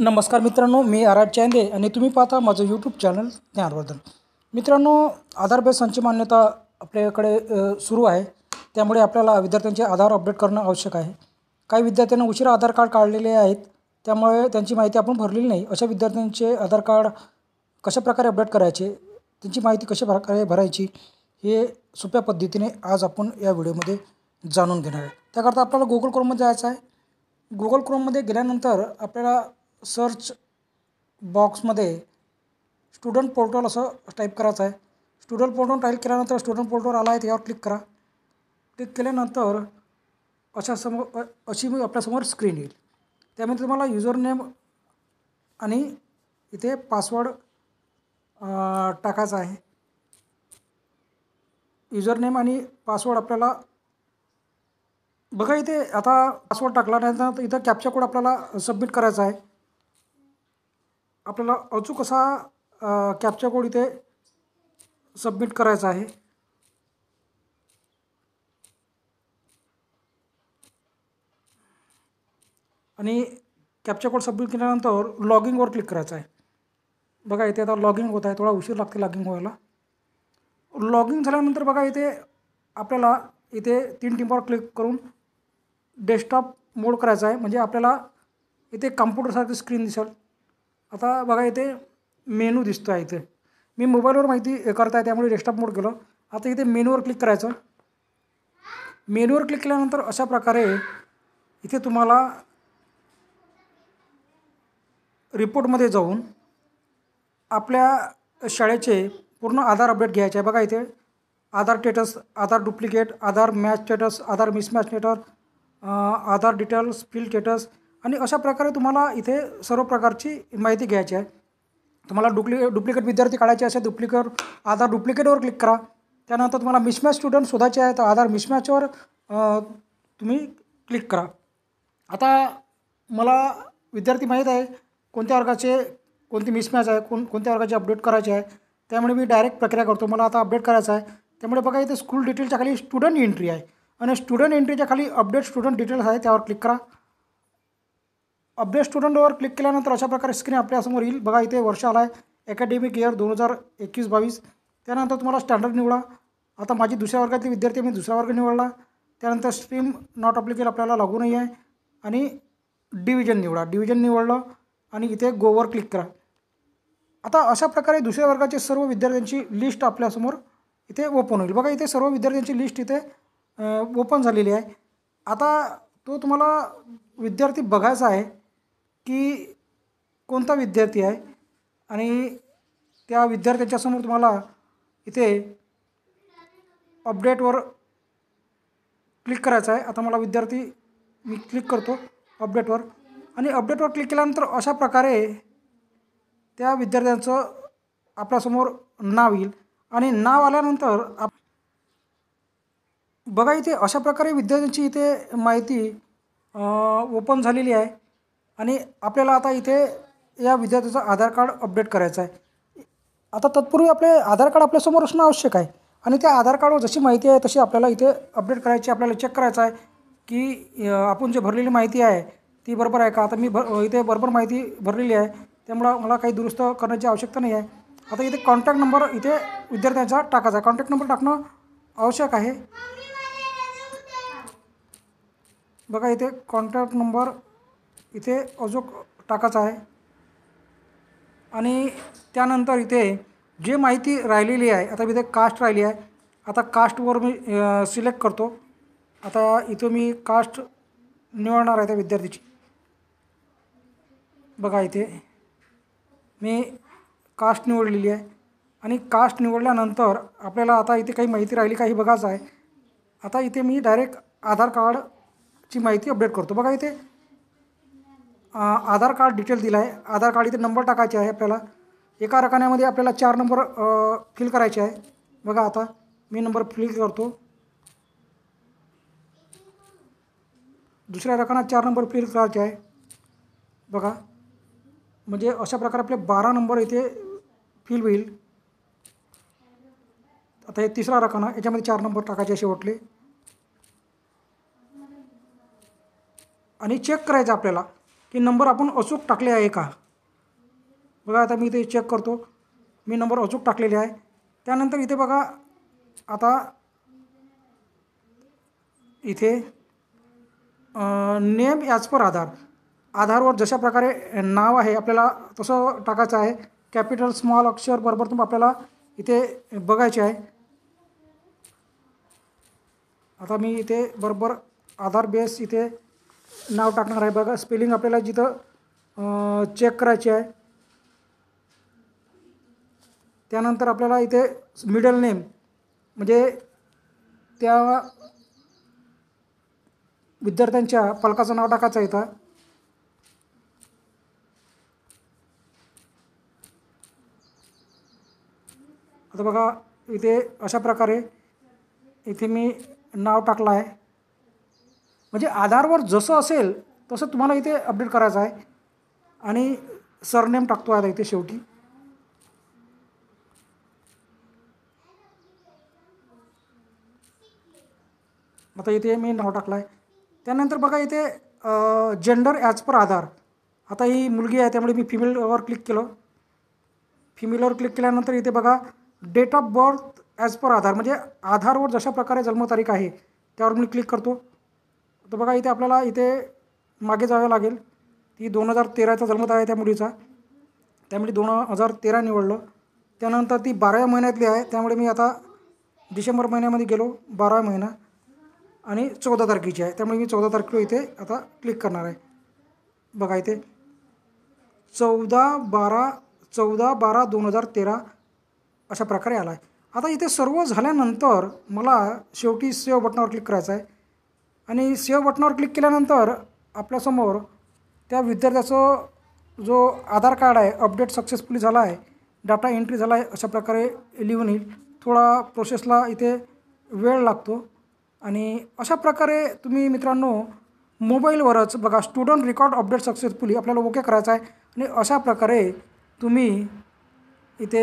नमस्कार मित्रांनो मी आराज चांदे आणि तुम्ही पाहता माझं यूट्यूब चॅनल ज्ञानवर्धन मित्रांनो आधार बेस मान्यता आपल्याकडे सुरू आहे त्यामुळे आपल्याला विद्यार्थ्यांचे आधार अपडेट करणं आवश्यक आहे काही विद्यार्थ्यांना उशिरा आधार कार्ड काढलेले आहेत त्यामुळे त्यांची माहिती आपण भरलेली नाही अशा विद्यार्थ्यांचे आधार कार्ड कशाप्रकारे अपडेट करायचे त्यांची माहिती कशा प्रकारे भरायची हे सोप्या पद्धतीने आज आपण या व्हिडिओमध्ये जाणून घेणार आहे त्याकरता आपल्याला गुगल क्रोममध्ये जायचं आहे गुगल क्रोममध्ये गेल्यानंतर आपल्याला सर्च बॉक्समध्ये स्टुडंट पोर्टल असं टाईप करायचं आहे स्टुडंट पोर्टल टाईप केल्यानंतर स्टुडंट पोर्टल आला आहे त्यावर क्लिक करा क्लिक केल्यानंतर अशा समोर अशी आपल्यासमोर स्क्रीन येईल त्यामध्ये तुम्हाला युजर नेम आणि इथे पासवर्ड टाकायचा आहे युजरनेम आणि पासवर्ड आपल्याला बघा इथे आता पासवर्ड टाकला नाही तर इथं कॅप्चा कोड आपल्याला सबमिट करायचा आहे आपल्याला अचूक असा कॅपचा कोड इथे सबमिट करायचा आहे आणि कॅप्चा कोड सबमिट केल्यानंतर लॉगिंगवर क्लिक करायचं आहे बघा इथे आता लॉगिंग होत आहे थोडा उशीर लागते लॉगिंग व्हायला लॉगिंग झाल्यानंतर बघा इथे आपल्याला इथे तीन टिंपावर क्लिक करून डेस्कटॉप मोड करायचा आहे म्हणजे आपल्याला इथे कम्प्युटरसारखी स्क्रीन दिसेल आता बघा इथे मेनू दिसतो आहे इथे मी मोबाईलवर माहिती करता आहे त्यामुळे डेस्कटॉप मोड केलं आता इथे मेनूवर क्लिक करायचं मेनूवर क्लिक केल्यानंतर अशा प्रकारे इथे तुम्हाला रिपोर्टमध्ये जाऊन आपल्या शाळेचे पूर्ण आधार अपडेट घ्यायचे आहे बघा इथे Aadhaar status Aadhaar duplicate Aadhaar match status Aadhaar mismatch status Aadhaar details fill status आणि अशा प्रकारे तुम्हाला इथे सर्व प्रकारची माहिती घ्यायची आहे तुम्हाला डुप्लि डुप्लिकेट विद्यार्थी काढायचे असेल डुप्लिकेट आधार डुप्लिकेटवर क्लिक करा त्यानंतर तुम्हाला मिसमॅच स्टुडंट शोधायचे आहे तर आधार मिसमॅचवर तुम्ही क्लिक करा आता मला विद्यार्थी माहीत आहे कोणत्या वर्गाचे कोणती मिसमॅच आहे कोण कोणत्या वर्गाचे अपडेट करायचे आहे त्यामुळे मी डायरेक्ट प्रक्रिया करतो मला आता अपडेट करायचं आहे त्यामुळे बघा इथे स्कूल डिटेलच्या खाली स्टुडंट एंट्री आहे आणि स्टुडंट एंट्रीच्या खाली अपडेट स्टुडंट डिटेल्स आहे त्यावर क्लिक करा अपडेट स्टुडंटवर क्लिक केल्यानंतर अशा प्रकारे स्क्रीन आपल्यासमोर येईल बघा इथे वर्ष आला आहे अकॅडमिक इयर दोन हजार एकवीस बावीस त्यानंतर तुम्हाला स्टँडर्ड निवडा आता माझी दुसऱ्या वर्गातले विद्यार्थी मी दुसरा वर्ग निवडला त्यानंतर स्ट्रीम नॉट अप्लिकेबल आपल्याला लागू नाही आहे आणि डिव्हिजन निवडा डिव्हिजन निवडलं आणि इथे गोवर क्लिक करा आता अशा प्रकारे दुसऱ्या वर्गाचे सर्व विद्यार्थ्यांची लिस्ट आपल्यासमोर इथे ओपन होईल बघा इथे सर्व विद्यार्थ्यांची लिस्ट इथे ओपन झालेली आहे आता तो तुम्हाला विद्यार्थी बघायचा आहे की कोणता विद्यार्थी आहे आणि त्या विद्यार्थ्याच्यासमोर तुम्हाला इथे अपडेटवर क्लिक करायचं आहे आता मला विद्यार्थी मी क्लिक करतो अपडेटवर आणि अपडेटवर क्लिक केल्यानंतर अशा प्रकारे त्या विद्यार्थ्यांचं आपल्यासमोर नाव येईल आणि नाव आल्यानंतर आप बघा इथे अशा प्रकारे विद्यार्थ्यांची इथे माहिती ओपन झालेली आहे आणि आपल्याला आता इथे या विद्यार्थ्याचं आधार कार्ड अपडेट करायचं आहे आता तत्पूर्वी आपले आधार कार्ड आपल्यासमोर असणं आवश्यक आहे आणि त्या आधार कार्डवर जशी माहिती आहे तशी आपल्याला इथे अपडेट करायची आपल्याला चेक करायचं आहे की आपण जे भरलेली माहिती आहे ती बरोबर आहे का आता मी भर इथे बरोबर माहिती भरलेली आहे त्यामुळं मला काही दुरुस्त करण्याची आवश्यकता नाही आहे आता इथे कॉन्टॅक्ट नंबर इथे विद्यार्थ्यांचा टाकायचा आहे कॉन्टॅक्ट नंबर टाकणं आवश्यक आहे बघा इथे कॉन्टॅक्ट नंबर इथे अजूक टाकायचा आहे आणि त्यानंतर इथे जे माहिती राहिलेली आहे आता इथे कास्ट राहिली आहे आता कास्टवर मी सिलेक्ट करतो आता इथं मी कास्ट निवडणार आहे त्या विद्यार्थीची बघा इथे मी कास्ट निवडलेली आहे आणि कास्ट निवडल्यानंतर आपल्याला आता इथे काही माहिती राहिली काही बघायचं आहे आता इथे मी डायरेक्ट आधार कार्डची माहिती अपडेट करतो बघा इथे आधार कार्ड डिटेल दिला आहे आधार कार्ड इथे नंबर टाकायचे आहे आपल्याला एका रकान्यामध्ये आपल्याला चार नंबर फिल करायचे आहे बघा आता मी नंबर फिल करतो दुसऱ्या रकाना चार नंबर फिल करायचा आहे बघा म्हणजे अशा प्रकारे आपले बारा नंबर इथे फिल होईल आता हे तिसरा रकाना याच्यामध्ये चार नंबर टाकायचे शेवटले आणि चेक करायचं आपल्याला की नंबर आपण अचूक टाकले आहे का बघा आता मी इथे चेक करतो मी नंबर अचूक टाकलेले आहे त्यानंतर इथे बघा आता इथे नेम ॲज पर आधार आधारवर जशा प्रकारे नाव आहे आपल्याला तसं टाकायचं आहे कॅपिटल स्मॉल अक्षर बरोबर तुम्ही आपल्याला इथे बघायचे आहे आता मी इथे बरोबर आधार बेस इथे नाव टाकणार आहे बघा स्पेलिंग आपल्याला जिथं चेक करायची आहे त्यानंतर आपल्याला इथे मिडल नेम म्हणजे त्या विद्यार्थ्यांच्या पालकाचं नाव टाकायचं इथं आता बघा इथे अशा प्रकारे इथे मी नाव टाकलं आहे म्हणजे आधारवर जसं असेल तसं तुम्हाला इथे अपडेट करायचं आहे आणि सरनेम टाकतो आता इथे शेवटी आता इथे मी नाव टाकलं आहे त्यानंतर बघा इथे जेंडर ॲज पर आधार आता ही मुलगी आहे त्यामुळे मी फिमेलवर क्लिक केलं फिमेलवर क्लिक केल्यानंतर इथे बघा date of birth as per Aadhaar म्हणजे आधारवर जशा प्रकारे जन्मतारीख आहे त्यावर मी क्लिक करतो तर बघा इथे आपल्याला इथे मागे जावं लागेल ती दोन हजार तेराचा जन्मत आहे त्या मुलीचा त्यामुळे दोन हजार तेरा निवडलं त्यानंतर ती बाराव्या महिन्यातली आहे त्यामुळे मी आता डिसेंबर महिन्यामध्ये गेलो बाराव्या महिना आणि चौदा तारखेची आहे त्यामुळे मी चौदा तारखेला इथे आता क्लिक करणार आहे बघा इथे चौदा बारा चौदा बारा दोन हजार तेरा अशा प्रकारे आला आहे आता इथे सर्व झाल्यानंतर मला शेवटी सेव बटनावर क्लिक करायचं आहे आणि सेव्ह बटनावर क्लिक केल्यानंतर आपल्यासमोर त्या विद्यार्थ्याचं जो आधार कार्ड आहे अपडेट सक्सेसफुली झाला आहे डाटा एंट्री झाला आहे अशा प्रकारे लिहून येईल थोडा प्रोसेसला इथे वेळ लागतो आणि अशा प्रकारे तुम्ही मित्रांनो मोबाईलवरच बघा स्टुडंट रेकॉर्ड अपडेट सक्सेसफुली आपल्याला ओके करायचं आहे आणि अशा प्रकारे तुम्ही इथे